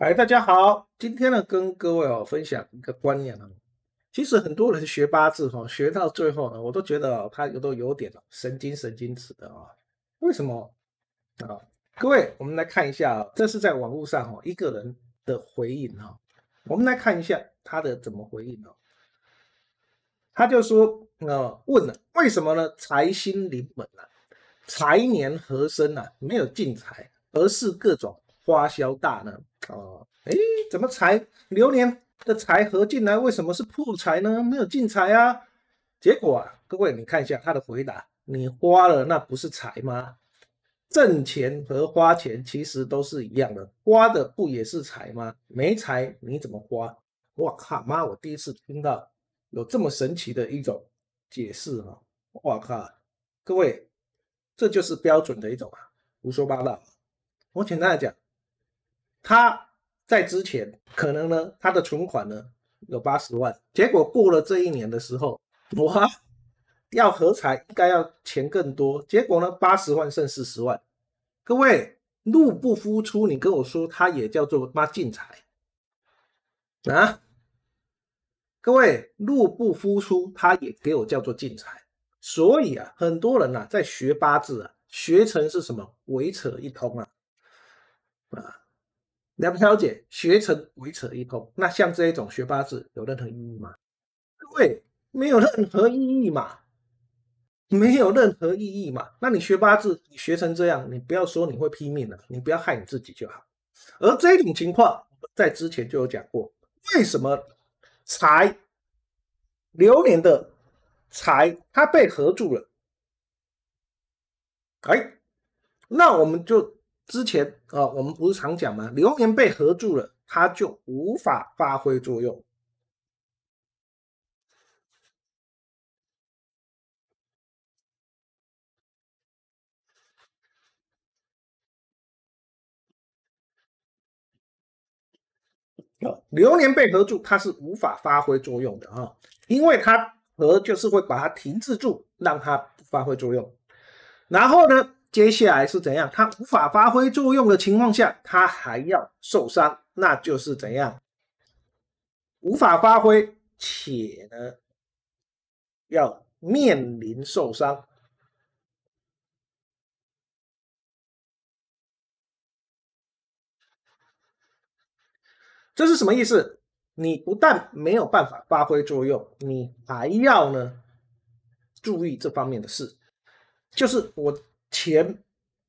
哎，大家好，今天呢跟各位哦分享一个观念啊。其实很多人学八字哈，学到最后呢，我都觉得哦，他有都有点神经神经质的啊。为什么啊？各位，我们来看一下哦，这是在网络上哈一个人的回应哈。我们来看一下他的怎么回应呢？他就说，呃，问了为什么呢？财星临门啊，财年合身呐，没有进财，而是各种花销大呢。哦，哎，怎么财流年的财合进来，为什么是破财呢？没有进财啊？结果啊，各位你看一下他的回答，你花了那不是财吗？挣钱和花钱其实都是一样的，花的不也是财吗？没财你怎么花？我靠妈，我第一次听到有这么神奇的一种解释哈！我靠，各位，这就是标准的一种啊，胡说八道。我简单讲。他在之前可能呢，他的存款呢有八十万，结果过了这一年的时候，哇，要合财，应该要钱更多，结果呢，八十万剩四十万，各位入不敷出，你跟我说他也叫做妈进财啊，各位入不敷出，他也给我叫做进财，所以啊，很多人啊、在学八字啊，学成是什么？鬼扯一通啊啊！梁小姐学成为扯一通。那像这一种学八字有任何意义吗？各位没有任何意义嘛，没有任何意义嘛。那你学八字，你学成这样，你不要说你会劈命了，你不要害你自己就好。而这种情况在之前就有讲过，为什么财流年的财它被合住了？哎，那我们就。之前啊，我们不是常讲吗？流年被合住了，它就无法发挥作用。啊，流年被合住，它是无法发挥作用的啊，因为它合就是会把它停滞住，让它发挥作用。然后呢？接下来是怎样？他无法发挥作用的情况下，他还要受伤，那就是怎样？无法发挥，且呢，要面临受伤，这是什么意思？你不但没有办法发挥作用，你还要呢，注意这方面的事，就是我。钱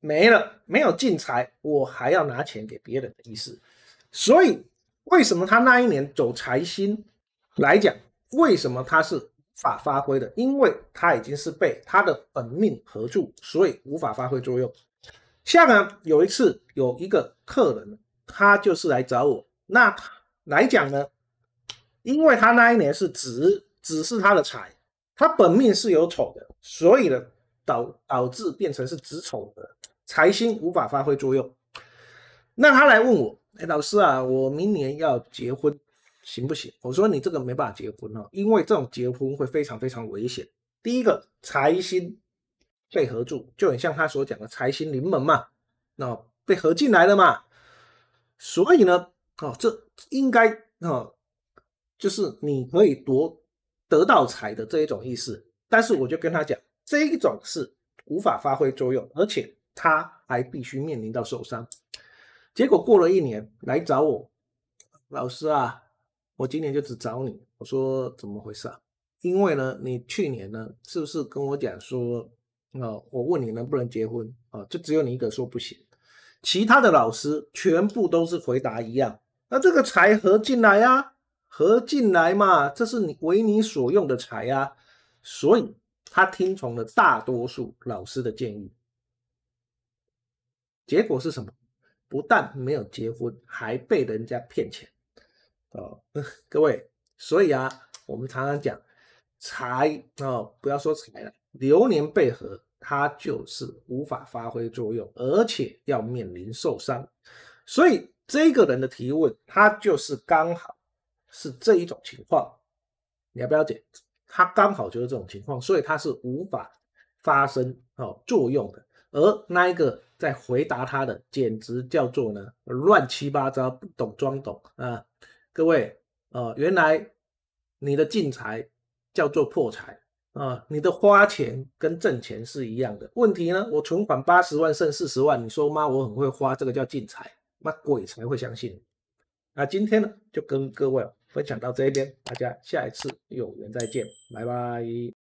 没了，没有进财，我还要拿钱给别人的意思。所以为什么他那一年走财星来讲，为什么他是无法发挥的？因为他已经是被他的本命合住，所以无法发挥作用。像呢，有一次有一个客人，他就是来找我。那来讲呢，因为他那一年是子，子是他的财，他本命是有丑的，所以呢。导导致变成是子丑的财星无法发挥作用，那他来问我，哎，老师啊，我明年要结婚行不行？我说你这个没办法结婚啊，因为这种结婚会非常非常危险。第一个财星被合住，就很像他所讲的财星临门嘛，那被合进来了嘛，所以呢，哦，这应该啊，就是你可以夺得到财的这一种意思，但是我就跟他讲。这一种是无法发挥作用，而且他还必须面临到受伤。结果过了一年来找我老师啊，我今年就只找你。我说怎么回事啊？因为呢，你去年呢是不是跟我讲说，啊，我问你能不能结婚啊？就只有你一个说不行，其他的老师全部都是回答一样。那这个财合进来呀，合进来嘛，这是你为你所用的财啊，所以。他听从了大多数老师的建议，结果是什么？不但没有结婚，还被人家骗钱。哦，各位，所以啊，我们常常讲财哦，不要说财了，流年背合，他就是无法发挥作用，而且要面临受伤。所以这个人的提问，他就是刚好是这一种情况，你要不要解？他刚好就是这种情况，所以他是无法发生哦作用的。而那一个在回答他的，简直叫做呢乱七八糟，不懂装懂啊！各位，呃，原来你的进财叫做破财啊，你的花钱跟挣钱是一样的。问题呢，我存款八十万，剩四十万，你说妈，我很会花，这个叫进财，妈鬼才会相信。那今天呢，就跟各位。分享到这边，大家下一次有缘再见，拜拜。